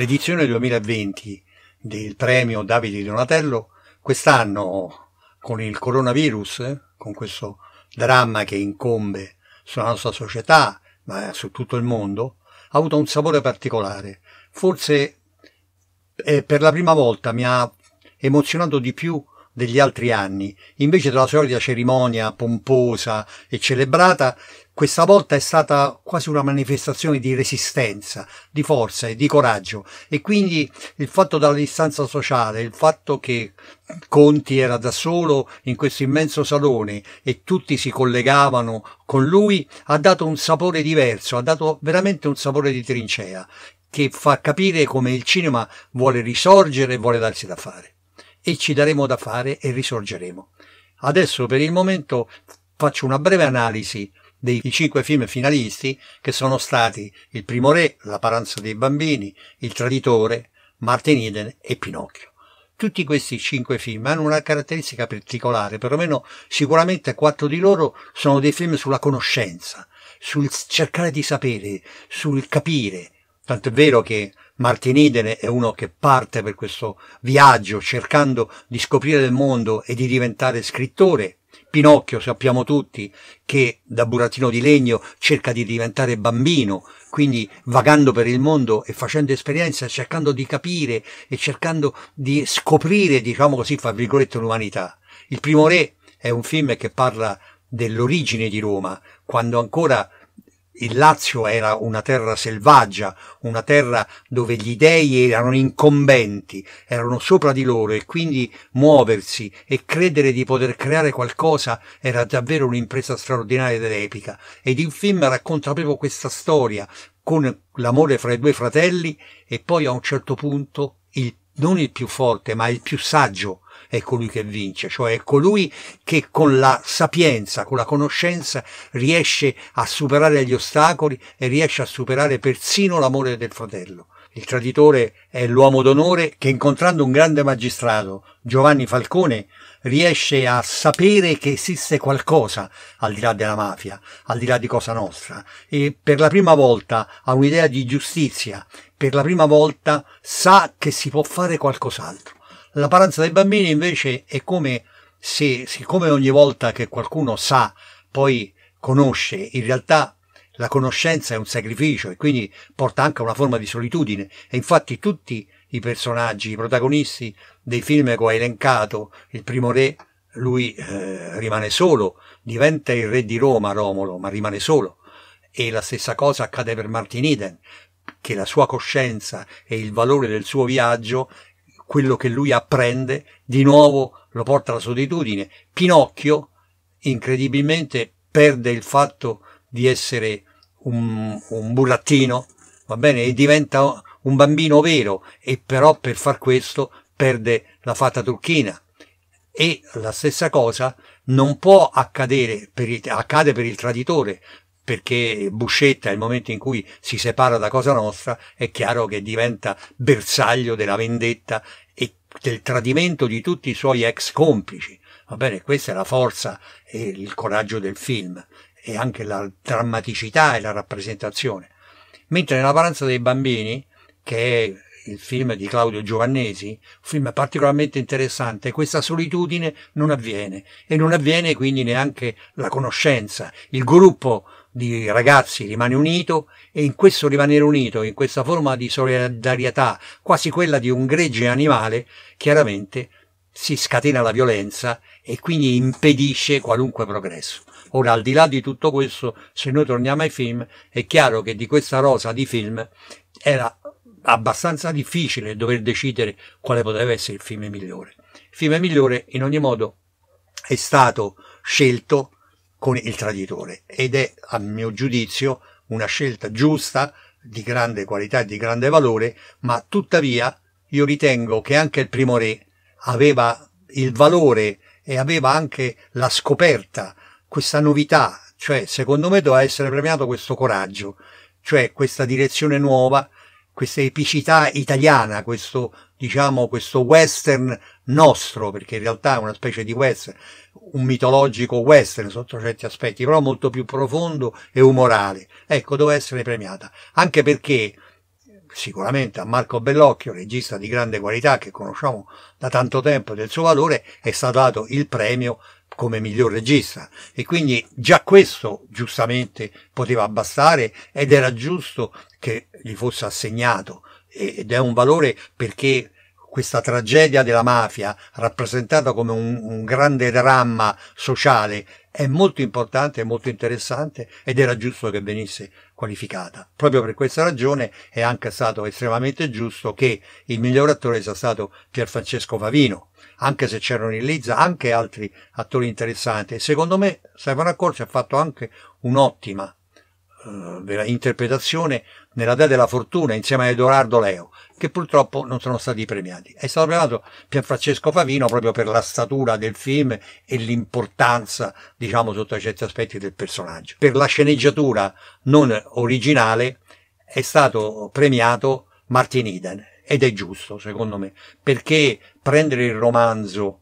L'edizione 2020 del premio Davide Donatello quest'anno con il coronavirus, eh, con questo dramma che incombe sulla nostra società, ma su tutto il mondo, ha avuto un sapore particolare. Forse eh, per la prima volta mi ha emozionato di più degli altri anni. Invece della solita cerimonia pomposa e celebrata, questa volta è stata quasi una manifestazione di resistenza, di forza e di coraggio e quindi il fatto della distanza sociale, il fatto che Conti era da solo in questo immenso salone e tutti si collegavano con lui ha dato un sapore diverso, ha dato veramente un sapore di trincea che fa capire come il cinema vuole risorgere e vuole darsi da fare e ci daremo da fare e risorgeremo. Adesso per il momento faccio una breve analisi dei cinque film finalisti che sono stati Il primo re, La paranza dei bambini, Il traditore, Martin Eden e Pinocchio. Tutti questi cinque film hanno una caratteristica particolare, perlomeno sicuramente quattro di loro sono dei film sulla conoscenza, sul cercare di sapere, sul capire. Tanto è vero che Martin Martinidene è uno che parte per questo viaggio cercando di scoprire il mondo e di diventare scrittore. Pinocchio sappiamo tutti che da burattino di legno cerca di diventare bambino, quindi vagando per il mondo e facendo esperienza, cercando di capire e cercando di scoprire, diciamo così, fra virgolette, l'umanità. Il primo re è un film che parla dell'origine di Roma, quando ancora il Lazio era una terra selvaggia, una terra dove gli dei erano incombenti, erano sopra di loro e quindi muoversi e credere di poter creare qualcosa era davvero un'impresa straordinaria ed epica. Ed il film racconta proprio questa storia con l'amore fra i due fratelli e poi a un certo punto il, non il più forte ma il più saggio è colui che vince, cioè è colui che con la sapienza, con la conoscenza riesce a superare gli ostacoli e riesce a superare persino l'amore del fratello. Il traditore è l'uomo d'onore che incontrando un grande magistrato, Giovanni Falcone, riesce a sapere che esiste qualcosa al di là della mafia, al di là di Cosa Nostra e per la prima volta ha un'idea di giustizia, per la prima volta sa che si può fare qualcos'altro. La paranza dei bambini invece è come se, siccome ogni volta che qualcuno sa, poi conosce, in realtà la conoscenza è un sacrificio e quindi porta anche a una forma di solitudine e infatti tutti i personaggi, i protagonisti dei film che ho elencato, il primo re, lui eh, rimane solo, diventa il re di Roma Romolo, ma rimane solo. E la stessa cosa accade per Martin Eden, che la sua coscienza e il valore del suo viaggio quello che lui apprende, di nuovo lo porta alla solitudine. Pinocchio, incredibilmente, perde il fatto di essere un, un burattino, va bene, e diventa un bambino vero, e però per far questo perde la fata turchina. E la stessa cosa non può accadere, per il, accade per il traditore, perché Buscetta, nel momento in cui si separa da Cosa Nostra, è chiaro che diventa bersaglio della vendetta e del tradimento di tutti i suoi ex complici. Va bene, questa è la forza e il coraggio del film e anche la drammaticità e la rappresentazione. Mentre nella paranza dei bambini, che è il film di Claudio Giovannesi, un film particolarmente interessante, questa solitudine non avviene e non avviene quindi neanche la conoscenza. Il gruppo di ragazzi rimane unito e in questo rimanere unito, in questa forma di solidarietà, quasi quella di un gregge animale, chiaramente si scatena la violenza e quindi impedisce qualunque progresso. Ora, al di là di tutto questo, se noi torniamo ai film, è chiaro che di questa rosa di film era abbastanza difficile dover decidere quale poteva essere il film migliore. Il film migliore, in ogni modo, è stato scelto con il traditore ed è a mio giudizio una scelta giusta di grande qualità e di grande valore ma tuttavia io ritengo che anche il primo re aveva il valore e aveva anche la scoperta questa novità cioè secondo me doveva essere premiato questo coraggio cioè questa direzione nuova questa epicità italiana questo diciamo, questo western nostro, perché in realtà è una specie di western, un mitologico western sotto certi aspetti, però molto più profondo e umorale. Ecco, doveva essere premiata, anche perché sicuramente a Marco Bellocchio, regista di grande qualità che conosciamo da tanto tempo del suo valore, è stato dato il premio come miglior regista e quindi già questo giustamente poteva bastare ed era giusto che gli fosse assegnato ed è un valore perché questa tragedia della mafia rappresentata come un, un grande dramma sociale è molto importante, è molto interessante ed era giusto che venisse qualificata. Proprio per questa ragione è anche stato estremamente giusto che il miglior attore sia stato Pierfrancesco Favino, anche se c'erano in Lizza anche altri attori interessanti. Secondo me Stefano Accorci ha fatto anche un'ottima eh, della interpretazione nella Dea della Fortuna insieme a Edoardo Leo, che purtroppo non sono stati premiati. È stato premiato Pierfrancesco Favino proprio per la statura del film e l'importanza, diciamo, sotto certi aspetti del personaggio. Per la sceneggiatura non originale è stato premiato Martin Eden, ed è giusto, secondo me, perché prendere il romanzo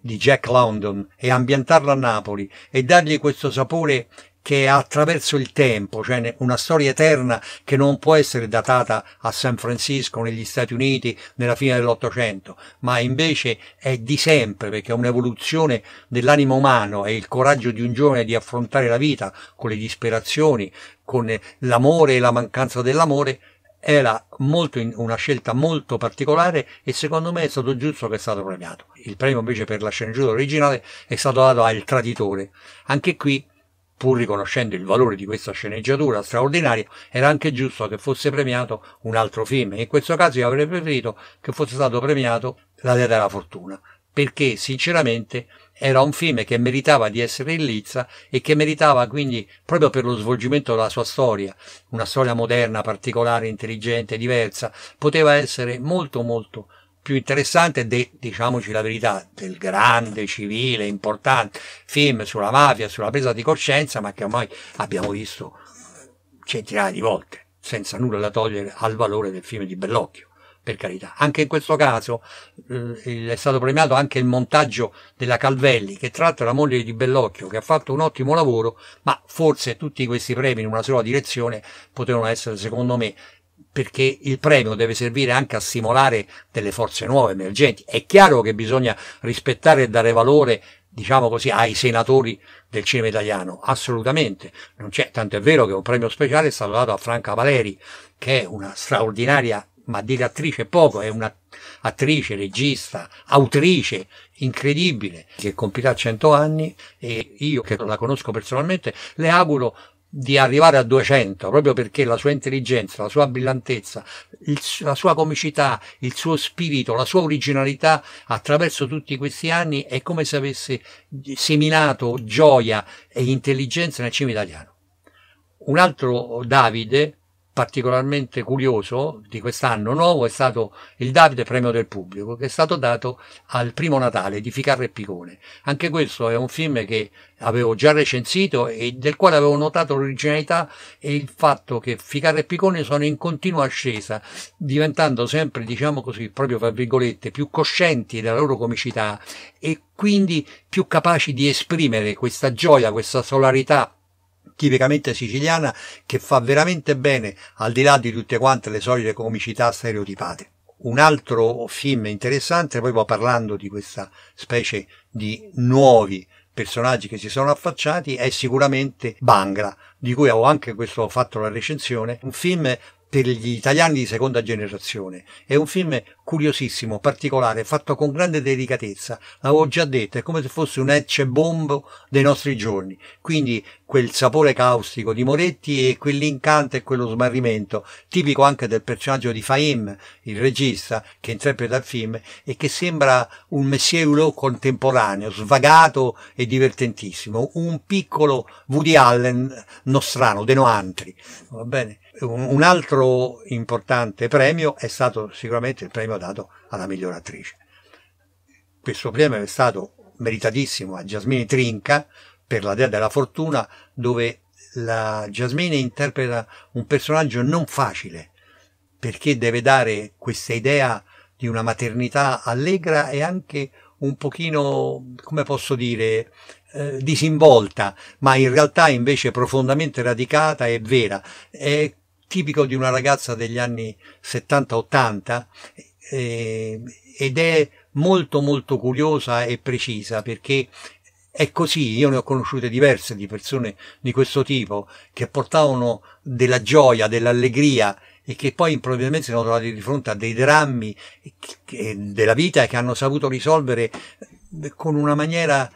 di Jack London e ambientarlo a Napoli e dargli questo sapore che attraverso il tempo, cioè una storia eterna che non può essere datata a San Francisco negli Stati Uniti nella fine dell'Ottocento, ma invece è di sempre perché è un'evoluzione dell'animo umano, è il coraggio di un giovane di affrontare la vita con le disperazioni, con l'amore e la mancanza dell'amore, era in, una scelta molto particolare e secondo me è stato giusto che è stato premiato. Il premio invece per la sceneggiatura originale è stato dato al Traditore. Anche qui pur riconoscendo il valore di questa sceneggiatura straordinaria, era anche giusto che fosse premiato un altro film. In questo caso io avrei preferito che fosse stato premiato La Dea della Fortuna, perché sinceramente era un film che meritava di essere in lizza e che meritava quindi, proprio per lo svolgimento della sua storia, una storia moderna, particolare, intelligente, diversa, poteva essere molto molto più interessante, de, diciamoci la verità, del grande, civile, importante film sulla mafia, sulla presa di coscienza, ma che ormai abbiamo visto centinaia di volte, senza nulla da togliere al valore del film di Bellocchio per carità. Anche in questo caso eh, è stato premiato anche il montaggio della Calvelli, che tratta la moglie di Bellocchio, che ha fatto un ottimo lavoro, ma forse tutti questi premi in una sola direzione potevano essere, secondo me, perché il premio deve servire anche a stimolare delle forze nuove, emergenti. È chiaro che bisogna rispettare e dare valore, diciamo così, ai senatori del cinema italiano, assolutamente. Non c'è, tanto è vero che un premio speciale è stato dato a Franca Valeri, che è una straordinaria, ma dire attrice poco, è un'attrice, regista, autrice incredibile, che compirà 100 anni e io che la conosco personalmente, le auguro di arrivare a 200 proprio perché la sua intelligenza, la sua brillantezza, il, la sua comicità, il suo spirito, la sua originalità attraverso tutti questi anni è come se avesse seminato gioia e intelligenza nel cinema italiano. Un altro Davide, particolarmente curioso di quest'anno nuovo è stato il Davide Premio del Pubblico, che è stato dato al primo Natale di Ficarra e Picone. Anche questo è un film che avevo già recensito e del quale avevo notato l'originalità e il fatto che Ficarra e Picone sono in continua ascesa, diventando sempre, diciamo così, proprio fra virgolette, più coscienti della loro comicità e quindi più capaci di esprimere questa gioia, questa solarità tipicamente siciliana che fa veramente bene al di là di tutte quante le solite comicità stereotipate. Un altro film interessante, proprio parlando di questa specie di nuovi personaggi che si sono affacciati, è sicuramente Bangra, di cui ho anche questo, fatto la recensione, un film degli italiani di seconda generazione. È un film curiosissimo, particolare, fatto con grande delicatezza. L'avevo già detto, è come se fosse un ecce bombo dei nostri giorni. Quindi quel sapore caustico di Moretti e quell'incanto e quello smarrimento, tipico anche del personaggio di Faim, il regista che interpreta il film e che sembra un Messier Hulot contemporaneo, svagato e divertentissimo, un piccolo Woody Allen nostrano, denoantri. Va bene? un altro importante premio è stato sicuramente il premio dato alla miglior attrice. Questo premio è stato meritatissimo a Jasmine Trinca per La Dea della Fortuna, dove la Jasmine interpreta un personaggio non facile, perché deve dare questa idea di una maternità allegra e anche un pochino, come posso dire, eh, disinvolta, ma in realtà invece profondamente radicata e vera. È tipico di una ragazza degli anni 70-80 eh, ed è molto molto curiosa e precisa perché è così, io ne ho conosciute diverse di persone di questo tipo che portavano della gioia, dell'allegria e che poi improvvisamente si sono trovati di fronte a dei drammi della vita che hanno saputo risolvere con una maniera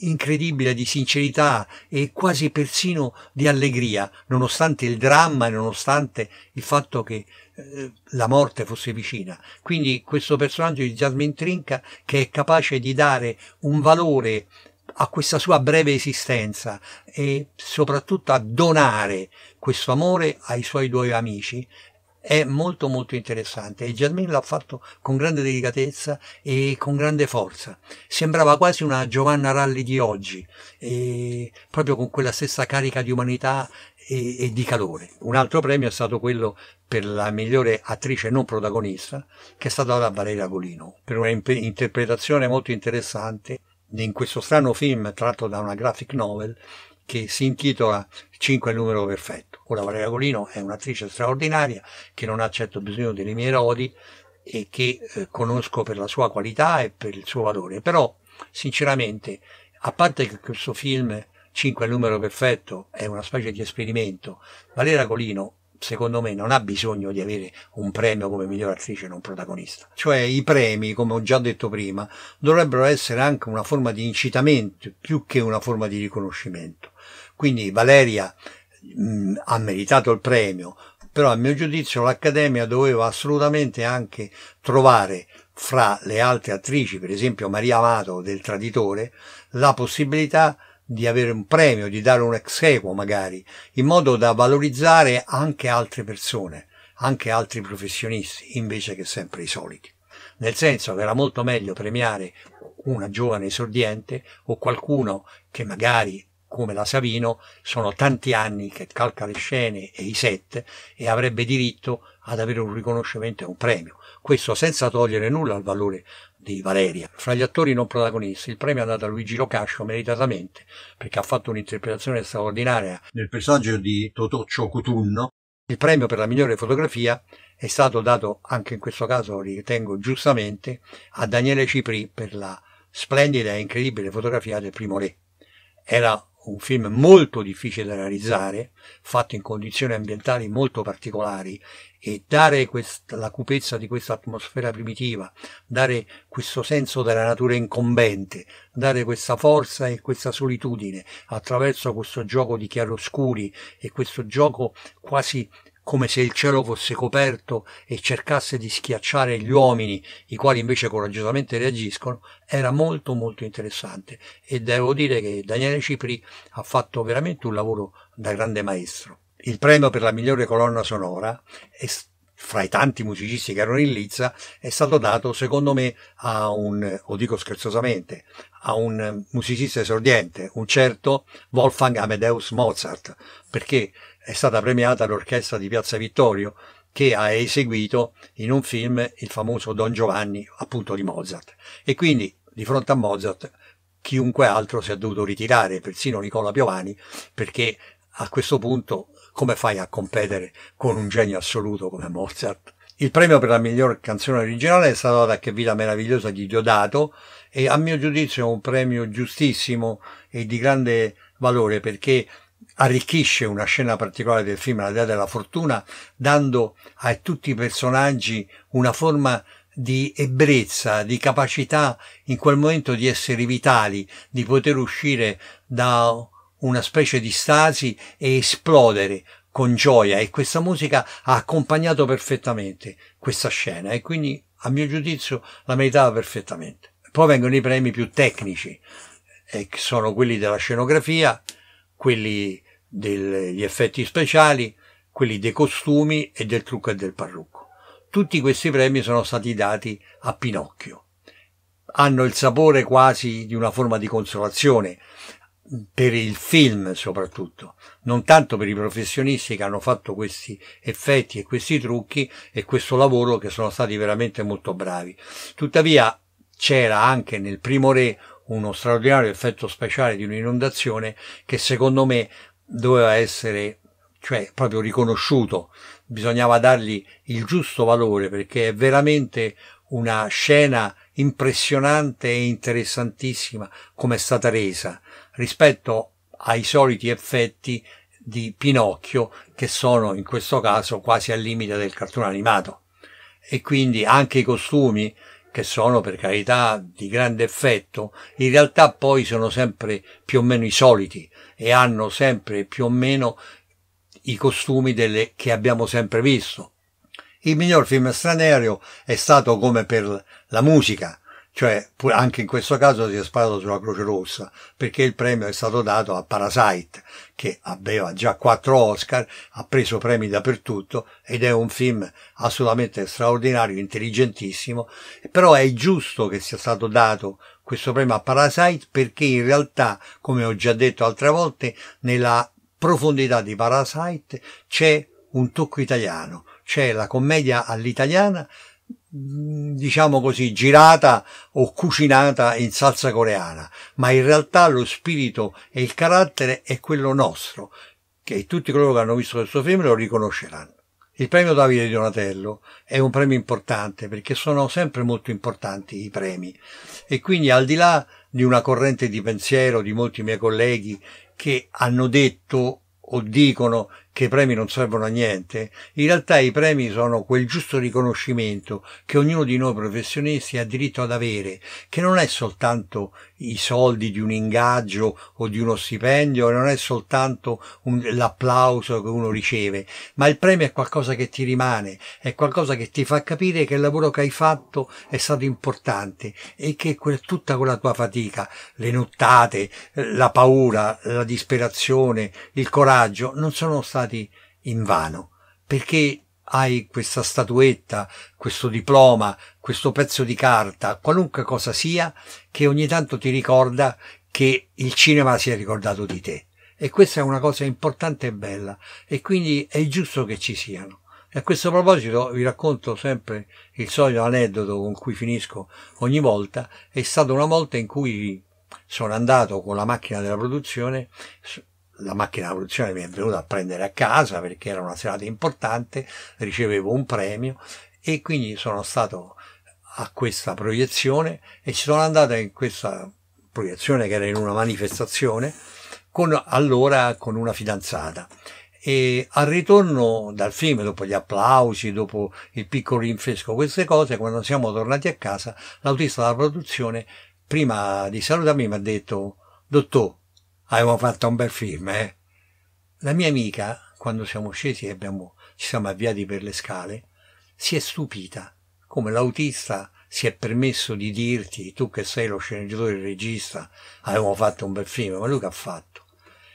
incredibile di sincerità e quasi persino di allegria, nonostante il dramma e nonostante il fatto che eh, la morte fosse vicina. Quindi questo personaggio di Jasmine Trinca che è capace di dare un valore a questa sua breve esistenza e soprattutto a donare questo amore ai suoi due amici è molto molto interessante e Jasmine l'ha fatto con grande delicatezza e con grande forza. Sembrava quasi una Giovanna Ralli di oggi, proprio con quella stessa carica di umanità e, e, di calore. Un altro premio è stato quello per la migliore attrice non protagonista, che è stata data a Valeria Golino, per un'interpretazione molto interessante in questo strano film tratto da una graphic novel che si intitola 5 il numero perfetto. Ora Valeria Golino è un'attrice straordinaria che non ha certo bisogno delle mie rodi e che eh, conosco per la sua qualità e per il suo valore, però sinceramente, a parte che questo film 5 il numero perfetto è una specie di esperimento, Valeria Golino secondo me non ha bisogno di avere un premio come miglior attrice non protagonista. Cioè i premi, come ho già detto prima, dovrebbero essere anche una forma di incitamento più che una forma di riconoscimento. Quindi Valeria mh, mm, ha meritato il premio, però a mio giudizio l'Accademia doveva assolutamente anche trovare fra le altre attrici, per esempio Maria Amato del Traditore, la possibilità di avere un premio, di dare un ex equo magari, in modo da valorizzare anche altre persone, anche altri professionisti, invece che sempre i soliti. Nel senso che era molto meglio premiare una giovane esordiente o qualcuno che magari come la Savino sono tanti anni che calca le scene e i set e avrebbe diritto ad avere un riconoscimento e un premio. Questo senza togliere nulla al valore di Valeria. Fra gli attori non protagonisti, il premio è andato a Luigi Locascio meritatamente perché ha fatto un'interpretazione straordinaria nel personaggio di Totoccio Cutunno. Il premio per la migliore fotografia è stato dato anche in questo caso, ritengo giustamente, a Daniele Cipri per la splendida e incredibile fotografia del primo re. Era un film molto difficile da realizzare, fatto in condizioni ambientali molto particolari e dare questa, la cupezza di questa atmosfera primitiva, dare questo senso della natura incombente, dare questa forza e questa solitudine attraverso questo gioco di chiaroscuri e questo gioco quasi come se il cielo fosse coperto e cercasse di schiacciare gli uomini, i quali invece coraggiosamente reagiscono, era molto molto interessante e devo dire che Daniele Cipri ha fatto veramente un lavoro da grande maestro. Il premio per la migliore colonna sonora è fra i tanti musicisti che erano in Lizza, è stato dato, secondo me, a un, lo dico scherzosamente, a un musicista esordiente, un certo Wolfgang Amadeus Mozart, perché è stata premiata l'orchestra di Piazza Vittorio che ha eseguito in un film il famoso Don Giovanni appunto di Mozart e quindi di fronte a Mozart chiunque altro si è dovuto ritirare, persino Nicola Piovani, perché a questo punto come fai a competere con un genio assoluto come Mozart? Il premio per la miglior canzone originale è stato da Che vita meravigliosa di Diodato e a mio giudizio è un premio giustissimo e di grande valore perché arricchisce una scena particolare del film La Dea della Fortuna, dando a tutti i personaggi una forma di ebbrezza, di capacità in quel momento di essere vitali, di poter uscire da una specie di stasi e esplodere con gioia e questa musica ha accompagnato perfettamente questa scena e quindi a mio giudizio la meritava perfettamente. Poi vengono i premi più tecnici, eh, che sono quelli della scenografia, quelli degli effetti speciali, quelli dei costumi e del trucco e del parrucco. Tutti questi premi sono stati dati a Pinocchio. Hanno il sapore quasi di una forma di consolazione, per il film soprattutto, non tanto per i professionisti che hanno fatto questi effetti e questi trucchi e questo lavoro che sono stati veramente molto bravi. Tuttavia c'era anche nel primo re uno straordinario effetto speciale di un'inondazione che secondo me doveva essere cioè proprio riconosciuto, bisognava dargli il giusto valore perché è veramente una scena impressionante e interessantissima come è stata resa rispetto ai soliti effetti di Pinocchio che sono in questo caso quasi al limite del cartone animato e quindi anche i costumi che sono per carità di grande effetto, in realtà poi sono sempre più o meno i soliti e hanno sempre più o meno i costumi delle, che abbiamo sempre visto. Il miglior film straniero è stato come per la musica, cioè, anche in questo caso si è sparato sulla Croce Rossa, perché il premio è stato dato a Parasite, che aveva già quattro Oscar, ha preso premi dappertutto ed è un film assolutamente straordinario, intelligentissimo, però è giusto che sia stato dato questo premio a Parasite perché in realtà, come ho già detto altre volte, nella profondità di Parasite c'è un tocco italiano, c'è la commedia all'italiana Mm, diciamo così, girata o cucinata in salsa coreana, ma in realtà lo spirito e il carattere è quello nostro, che tutti coloro che hanno visto questo film lo riconosceranno. Il premio Davide Donatello è un premio importante perché sono sempre molto importanti i premi e quindi al di là di una corrente di pensiero di molti miei colleghi che hanno detto o dicono che i premi non servono a niente, in realtà i premi sono quel giusto riconoscimento che ognuno di noi professionisti ha diritto ad avere, che non è soltanto i soldi di un ingaggio o di uno stipendio, non è soltanto un, l'applauso che uno riceve, ma il premio è qualcosa che ti rimane, è qualcosa che ti fa capire che il lavoro che hai fatto è stato importante e che que- tutta quella tua fatica, le nottate, la paura, la disperazione, il coraggio non sono stati stati vano. perché hai questa statuetta, questo diploma, questo pezzo di carta, qualunque cosa sia, che ogni tanto ti ricorda che il cinema si è ricordato di te. E questa è una cosa importante e bella, e quindi è giusto che ci siano. E a questo proposito vi racconto sempre il solito aneddoto con cui finisco ogni volta. È stata una volta in cui sono andato con la macchina della produzione la macchina da produzione mi è venuta a prendere a casa perché era una serata importante, ricevevo un premio e quindi sono stato a questa proiezione e ci sono andato in questa proiezione che era in una manifestazione con, allora con una fidanzata e al ritorno dal film, dopo gli applausi, dopo il piccolo rinfresco, queste cose, quando siamo tornati a casa, l'autista della produzione, prima di salutarmi, mi ha detto, dottore, avevo fatto un bel film, eh? La mia amica, quando siamo scesi e abbiamo, ci siamo avviati per le scale, si è stupita come l'autista si è permesso di dirti, tu che sei lo sceneggiatore e il regista, avevamo fatto un bel film, ma lui che ha fatto?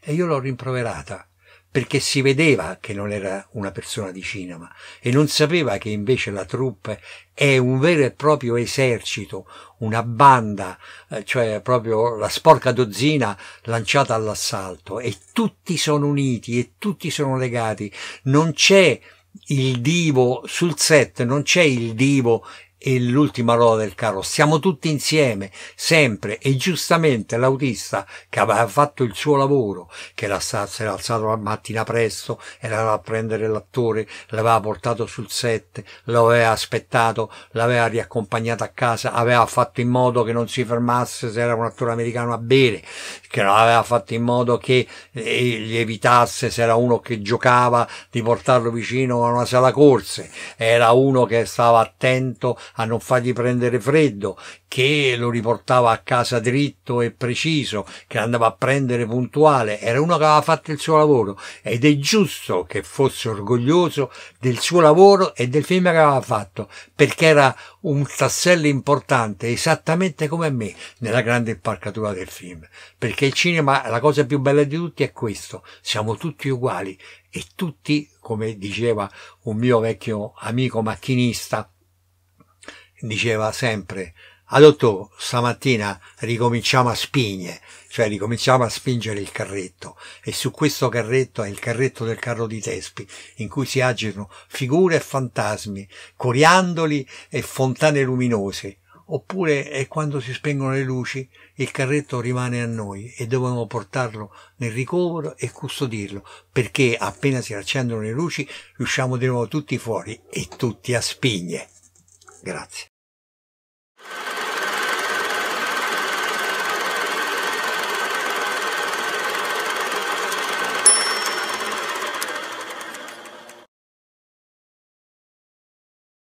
E io l'ho rimproverata, perché si vedeva che non era una persona di cinema e non sapeva che invece la troupe è un vero e proprio esercito, una banda, eh, cioè proprio la sporca dozzina lanciata all'assalto e tutti sono uniti e tutti sono legati, non c'è il divo sul set, non c'è il divo e l'ultima ruota del carro. Siamo tutti insieme, sempre, e giustamente l'autista che aveva fatto il suo lavoro, che era, si era alzato la mattina presto, era andato a prendere l'attore, l'aveva portato sul set, lo aveva aspettato, l'aveva riaccompagnato a casa, aveva fatto in modo che non si fermasse se era un attore americano a bere, che aveva fatto in modo che eh, gli evitasse se era uno che giocava di portarlo vicino a una sala corse, era uno che stava attento a non fargli prendere freddo, che lo riportava a casa dritto e preciso, che andava a prendere puntuale, era uno che aveva fatto il suo lavoro ed è giusto che fosse orgoglioso del suo lavoro e del film che aveva fatto, perché era un tassello importante, esattamente come me, nella grande imparcatura del film. Perché il cinema, la cosa più bella di tutti è questo, siamo tutti uguali e tutti, come diceva un mio vecchio amico macchinista, diceva sempre Adotto, ah, stamattina ricominciamo a spigne, cioè ricominciamo a spingere il carretto e su questo carretto è il carretto del carro di Tespi, in cui si agitano figure e fantasmi, coriandoli e fontane luminose, oppure è quando si spengono le luci, il carretto rimane a noi e dobbiamo portarlo nel ricovero e custodirlo, perché appena si accendono le luci riusciamo di nuovo tutti fuori e tutti a spigne. Grazie. you